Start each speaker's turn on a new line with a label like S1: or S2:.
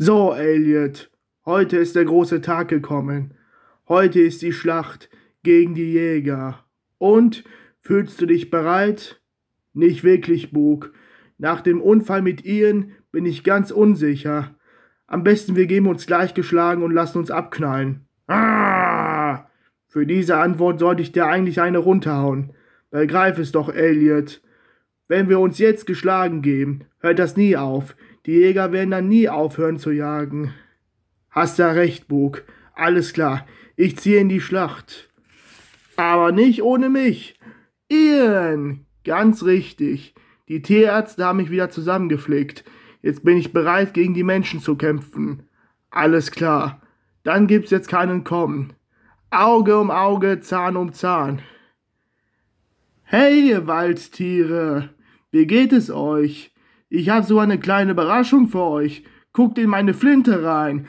S1: So, Elliot, heute ist der große Tag gekommen. Heute ist die Schlacht gegen die Jäger. Und fühlst du dich bereit? Nicht wirklich, Bug. Nach dem Unfall mit Ian bin ich ganz unsicher. Am besten wir geben uns gleich geschlagen und lassen uns abknallen. Ah! Für diese Antwort sollte ich dir eigentlich eine runterhauen. Begreif es doch, Elliot. Wenn wir uns jetzt geschlagen geben, hört das nie auf. Die Jäger werden dann nie aufhören zu jagen. Hast ja recht, Bug. Alles klar. Ich ziehe in die Schlacht. Aber nicht ohne mich. Ian! Ganz richtig. Die Tierärzte haben mich wieder zusammengepflegt. Jetzt bin ich bereit, gegen die Menschen zu kämpfen. Alles klar. Dann gibt's jetzt keinen Kommen. Auge um Auge, Zahn um Zahn. Hey, ihr Waldtiere! Wie geht es euch? Ich habe so eine kleine Überraschung für euch. Guckt in meine Flinte rein.